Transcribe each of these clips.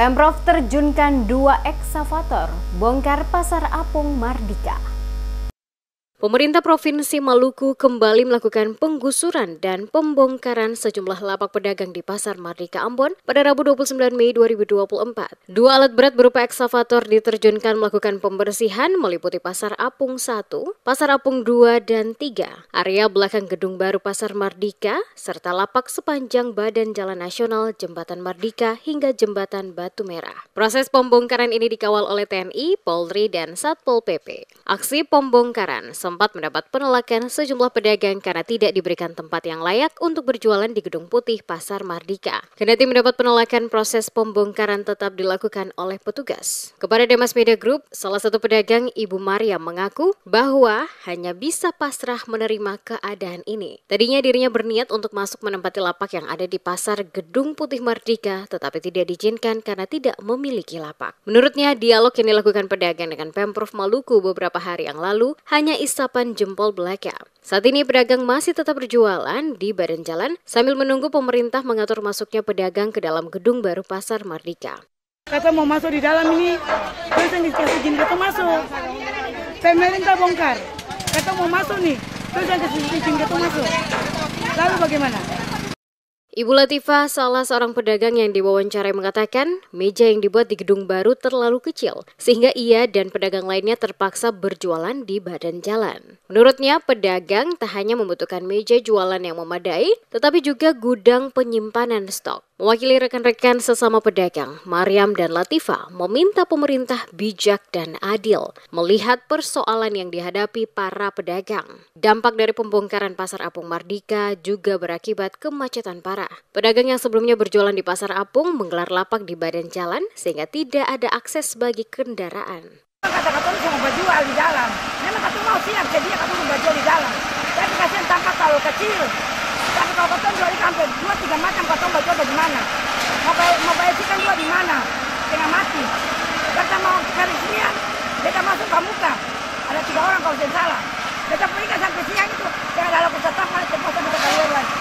Pemprov terjunkan dua eksavator bongkar pasar apung Mardika. Pemerintah Provinsi Maluku kembali melakukan penggusuran dan pembongkaran sejumlah lapak pedagang di Pasar Mardika Ambon pada Rabu 29 Mei 2024. Dua alat berat berupa ekskavator diterjunkan melakukan pembersihan meliputi Pasar Apung 1, Pasar Apung 2, dan 3, area belakang gedung baru Pasar Mardika serta lapak sepanjang badan jalan nasional Jembatan Mardika hingga Jembatan Batu Merah. Proses pembongkaran ini dikawal oleh TNI, Polri, dan Satpol PP. Aksi pembongkaran sempat mendapat penolakan sejumlah pedagang karena tidak diberikan tempat yang layak untuk berjualan di Gedung Putih Pasar Mardika. Kendati mendapat penolakan, proses pembongkaran tetap dilakukan oleh petugas. Kepada Demas Media Group, salah satu pedagang Ibu Maria mengaku bahwa hanya bisa pasrah menerima keadaan ini. Tadinya dirinya berniat untuk masuk menempati lapak yang ada di Pasar Gedung Putih Mardika, tetapi tidak diizinkan karena tidak memiliki lapak. Menurutnya, dialog yang dilakukan pedagang dengan Pemprov Maluku beberapa hari yang lalu hanya iseng isapan jempol belaka. Saat ini pedagang masih tetap berjualan di badan jalan sambil menunggu pemerintah mengatur masuknya pedagang ke dalam gedung baru Pasar Mardika. Kata mau masuk di dalam ini, terus yang dikasih izin kita masuk. Pemerintah bongkar, kata mau masuk nih, terus yang dikasih izin kita masuk. Lalu bagaimana? Ibu Latifah, salah seorang pedagang yang diwawancarai mengatakan, meja yang dibuat di gedung baru terlalu kecil, sehingga ia dan pedagang lainnya terpaksa berjualan di badan jalan. Menurutnya, pedagang tak hanya membutuhkan meja jualan yang memadai, tetapi juga gudang penyimpanan stok. Mewakili rekan-rekan sesama pedagang, Mariam dan Latifa meminta pemerintah bijak dan adil melihat persoalan yang dihadapi para pedagang. Dampak dari pembongkaran pasar Apung Mardika juga berakibat kemacetan parah Utara. Pedagang yang sebelumnya berjualan di Pasar Apung menggelar lapak di badan jalan sehingga tidak ada akses bagi kendaraan. Kata-kata cuma berjual di dalam. Memang kata mau siang jadi kata berjual di jalan. Tapi kasihan tanpa kalau kecil. Tapi kalau kata jual di kampung, dua tiga macam kata berjual bagaimana? Mau bayar, mau bayar kan jual di mana? Tengah mati. Kata mau cari sinian, kita masuk ke muka. Ada tiga orang kalau tidak salah. Kita pergi sampai siang itu, jangan lalu kita tahu kalau tempat kita kalian lagi.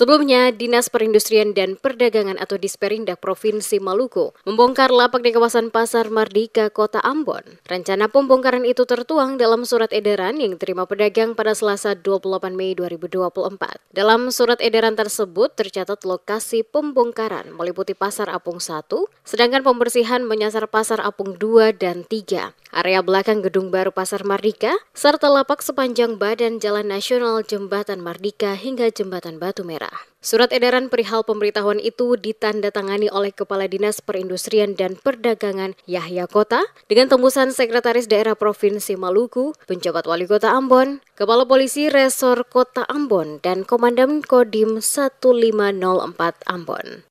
Sebelumnya, Dinas Perindustrian dan Perdagangan atau Disperindak Provinsi Maluku membongkar lapak di kawasan Pasar Mardika, Kota Ambon. Rencana pembongkaran itu tertuang dalam surat edaran yang diterima pedagang pada Selasa 28 Mei 2024. Dalam surat edaran tersebut tercatat lokasi pembongkaran meliputi Pasar Apung 1, sedangkan pembersihan menyasar Pasar Apung 2 dan 3, area belakang gedung baru Pasar Mardika, serta lapak sepanjang badan Jalan Nasional Jembatan Mardika hingga Jembatan Batu Merah. Surat edaran perihal pemberitahuan itu ditandatangani oleh Kepala Dinas Perindustrian dan Perdagangan Yahya Kota dengan tembusan Sekretaris Daerah Provinsi Maluku, penjabat Wali Kota Ambon, Kepala Polisi Resor Kota Ambon, dan Komandan Kodim 1504 Ambon.